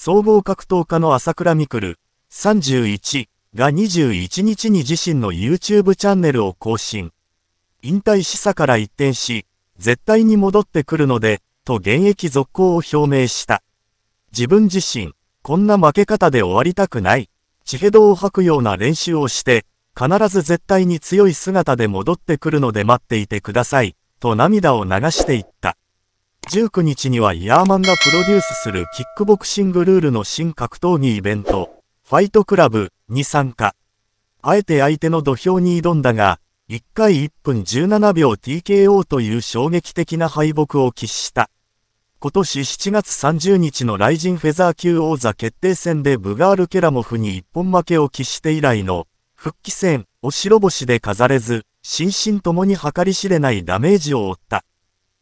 総合格闘家の朝倉未来31が21日に自身の YouTube チャンネルを更新。引退示唆から一転し、絶対に戻ってくるので、と現役続行を表明した。自分自身、こんな負け方で終わりたくない。地ヘドを吐くような練習をして、必ず絶対に強い姿で戻ってくるので待っていてください、と涙を流していった。19日にはイヤーマンがプロデュースするキックボクシングルールの新格闘技イベント、ファイトクラブに参加。あえて相手の土俵に挑んだが、1回1分17秒 TKO という衝撃的な敗北を喫した。今年7月30日のライジンフェザー級王座決定戦でブガール・ケラモフに一本負けを喫して以来の復帰戦を白星で飾れず、心身ともに計り知れないダメージを負った。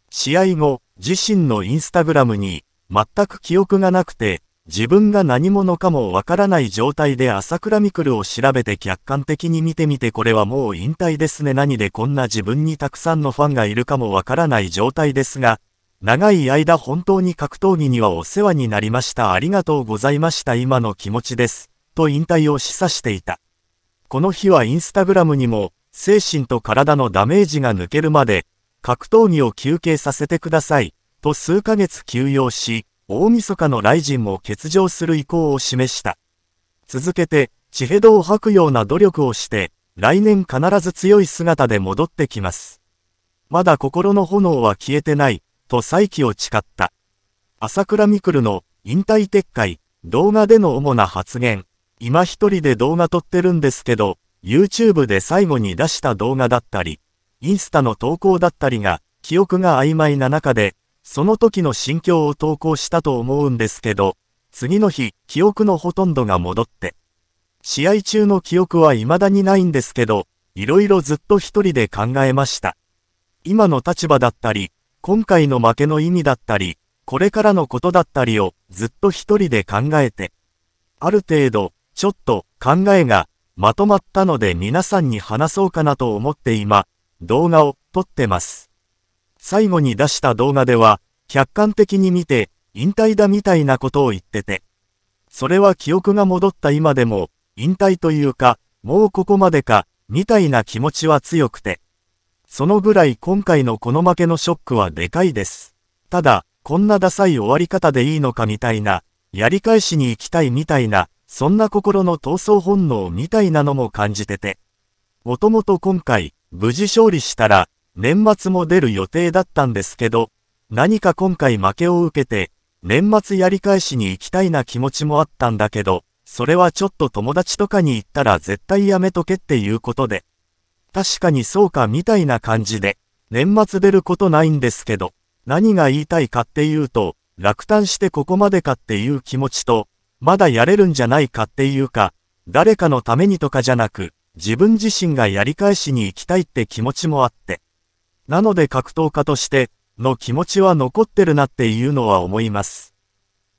試合後、自身のインスタグラムに、全く記憶がなくて、自分が何者かもわからない状態で朝倉未来を調べて客観的に見てみてこれはもう引退ですね何でこんな自分にたくさんのファンがいるかもわからない状態ですが、長い間本当に格闘技にはお世話になりましたありがとうございました今の気持ちです、と引退を示唆していた。この日はインスタグラムにも、精神と体のダメージが抜けるまで、格闘技を休憩させてください、と数ヶ月休養し、大晦日のライジンも欠場する意向を示した。続けて、地平道を吐くような努力をして、来年必ず強い姿で戻ってきます。まだ心の炎は消えてない、と再起を誓った。朝倉未来の引退撤回、動画での主な発言。今一人で動画撮ってるんですけど、YouTube で最後に出した動画だったり、インスタの投稿だったりが、記憶が曖昧な中で、その時の心境を投稿したと思うんですけど、次の日、記憶のほとんどが戻って、試合中の記憶は未だにないんですけど、いろいろずっと一人で考えました。今の立場だったり、今回の負けの意味だったり、これからのことだったりをずっと一人で考えて、ある程度、ちょっと考えがまとまったので皆さんに話そうかなと思って今、動画を撮ってます。最後に出した動画では、客観的に見て、引退だみたいなことを言ってて。それは記憶が戻った今でも、引退というか、もうここまでか、みたいな気持ちは強くて。そのぐらい今回のこの負けのショックはでかいです。ただ、こんなダサい終わり方でいいのかみたいな、やり返しに行きたいみたいな、そんな心の闘争本能みたいなのも感じてて。もともと今回、無事勝利したら、年末も出る予定だったんですけど、何か今回負けを受けて、年末やり返しに行きたいな気持ちもあったんだけど、それはちょっと友達とかに言ったら絶対やめとけっていうことで。確かにそうかみたいな感じで、年末出ることないんですけど、何が言いたいかっていうと、落胆してここまでかっていう気持ちと、まだやれるんじゃないかっていうか、誰かのためにとかじゃなく、自分自身がやり返しに行きたいって気持ちもあって。なので格闘家としての気持ちは残ってるなっていうのは思います。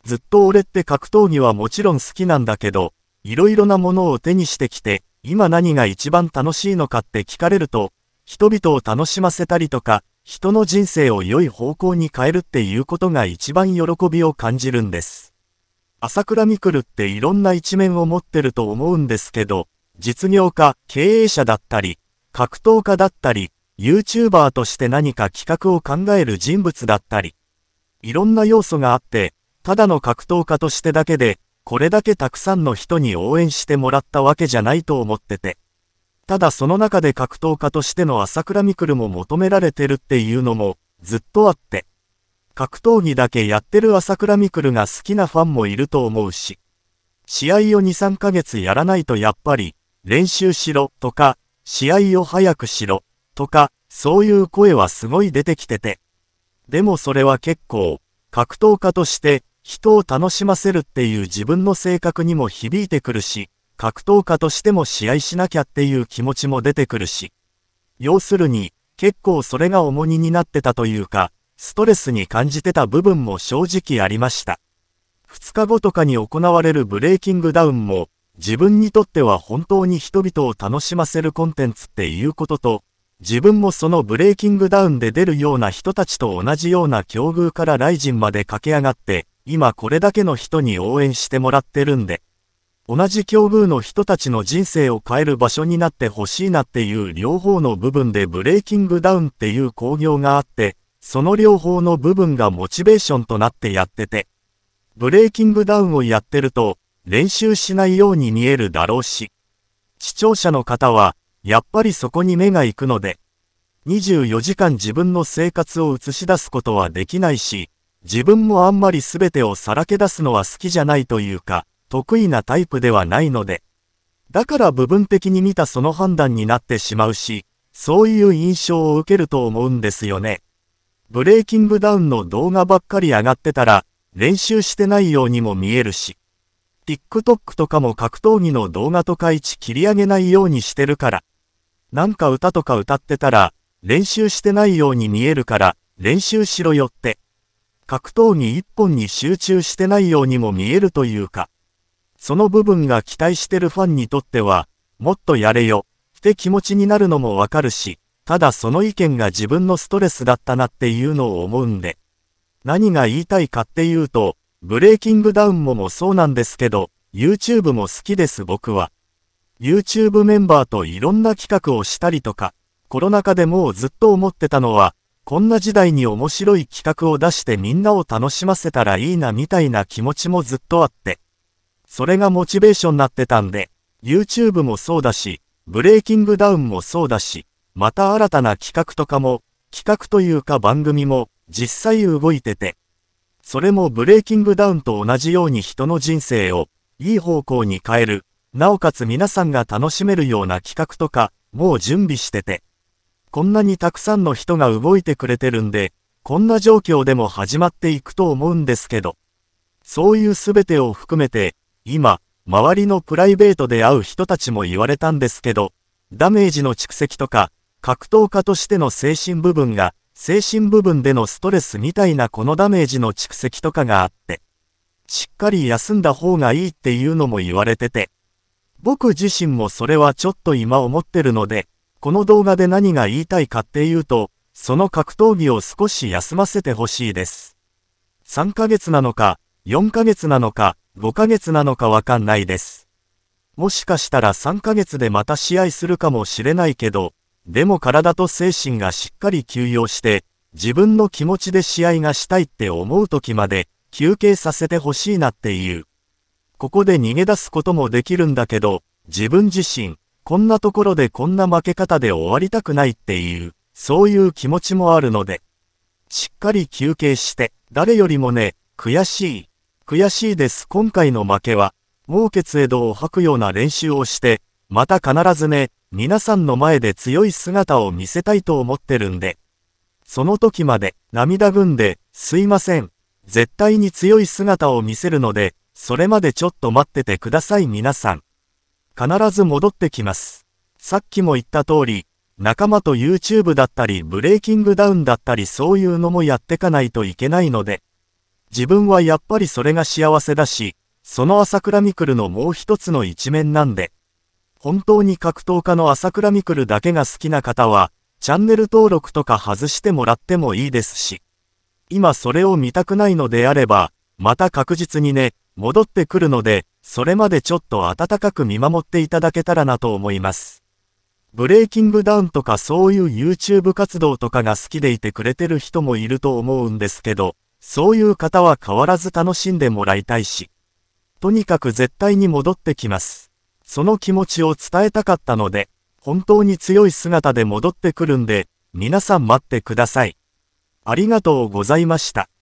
ずっと俺って格闘技はもちろん好きなんだけど、いろいろなものを手にしてきて、今何が一番楽しいのかって聞かれると、人々を楽しませたりとか、人の人生を良い方向に変えるっていうことが一番喜びを感じるんです。朝倉未来っていろんな一面を持ってると思うんですけど、実業家、経営者だったり、格闘家だったり、YouTuber として何か企画を考える人物だったり、いろんな要素があって、ただの格闘家としてだけで、これだけたくさんの人に応援してもらったわけじゃないと思ってて。ただその中で格闘家としての朝倉未来も求められてるっていうのもずっとあって。格闘技だけやってる朝倉未来が好きなファンもいると思うし。試合を2、3ヶ月やらないとやっぱり練習しろとか、試合を早くしろとか、そういう声はすごい出てきてて。でもそれは結構、格闘家として人を楽しませるっていう自分の性格にも響いてくるし、格闘家としても試合しなきゃっていう気持ちも出てくるし。要するに、結構それが重荷になってたというか、ストレスに感じてた部分も正直ありました。2日後とかに行われるブレーキングダウンも、自分にとっては本当に人々を楽しませるコンテンツっていうことと、自分もそのブレイキングダウンで出るような人たちと同じような境遇からライジンまで駆け上がって、今これだけの人に応援してもらってるんで、同じ境遇の人たちの人生を変える場所になってほしいなっていう両方の部分でブレイキングダウンっていう興行があって、その両方の部分がモチベーションとなってやってて、ブレイキングダウンをやってると、練習しないように見えるだろうし、視聴者の方は、やっぱりそこに目が行くので、24時間自分の生活を映し出すことはできないし、自分もあんまり全てをさらけ出すのは好きじゃないというか、得意なタイプではないので、だから部分的に見たその判断になってしまうし、そういう印象を受けると思うんですよね。ブレイキングダウンの動画ばっかり上がってたら、練習してないようにも見えるし。TikTok とかも格闘技の動画とか一切り上げないようにしてるから。なんか歌とか歌ってたら、練習してないように見えるから、練習しろよって。格闘技一本に集中してないようにも見えるというか。その部分が期待してるファンにとっては、もっとやれよ、って気持ちになるのもわかるし、ただその意見が自分のストレスだったなっていうのを思うんで。何が言いたいかっていうと、ブレイキングダウンももそうなんですけど、YouTube も好きです僕は。YouTube メンバーといろんな企画をしたりとか、コロナ禍でもうずっと思ってたのは、こんな時代に面白い企画を出してみんなを楽しませたらいいなみたいな気持ちもずっとあって、それがモチベーションになってたんで、YouTube もそうだし、ブレイキングダウンもそうだし、また新たな企画とかも、企画というか番組も実際動いてて、それもブレイキングダウンと同じように人の人生をいい方向に変える、なおかつ皆さんが楽しめるような企画とか、もう準備してて。こんなにたくさんの人が動いてくれてるんで、こんな状況でも始まっていくと思うんですけど。そういう全てを含めて、今、周りのプライベートで会う人たちも言われたんですけど、ダメージの蓄積とか、格闘家としての精神部分が、精神部分でのストレスみたいなこのダメージの蓄積とかがあって、しっかり休んだ方がいいっていうのも言われてて、僕自身もそれはちょっと今思ってるので、この動画で何が言いたいかっていうと、その格闘技を少し休ませてほしいです。3ヶ月なのか、4ヶ月なのか、5ヶ月なのかわかんないです。もしかしたら3ヶ月でまた試合するかもしれないけど、でも体と精神がしっかり休養して、自分の気持ちで試合がしたいって思う時まで休憩させてほしいなっていう。ここで逃げ出すこともできるんだけど、自分自身、こんなところでこんな負け方で終わりたくないっていう、そういう気持ちもあるので、しっかり休憩して、誰よりもね、悔しい。悔しいです。今回の負けは、もう血へ道を吐くような練習をして、また必ずね、皆さんの前で強い姿を見せたいと思ってるんで。その時まで、涙ぐんで、すいません。絶対に強い姿を見せるので、それまでちょっと待っててください皆さん。必ず戻ってきます。さっきも言った通り、仲間と YouTube だったり、ブレイキングダウンだったりそういうのもやってかないといけないので、自分はやっぱりそれが幸せだし、その朝倉未来のもう一つの一面なんで。本当に格闘家の朝倉未来だけが好きな方は、チャンネル登録とか外してもらってもいいですし、今それを見たくないのであれば、また確実にね、戻ってくるので、それまでちょっと温かく見守っていただけたらなと思います。ブレイキングダウンとかそういう YouTube 活動とかが好きでいてくれてる人もいると思うんですけど、そういう方は変わらず楽しんでもらいたいし、とにかく絶対に戻ってきます。その気持ちを伝えたかったので、本当に強い姿で戻ってくるんで、皆さん待ってください。ありがとうございました。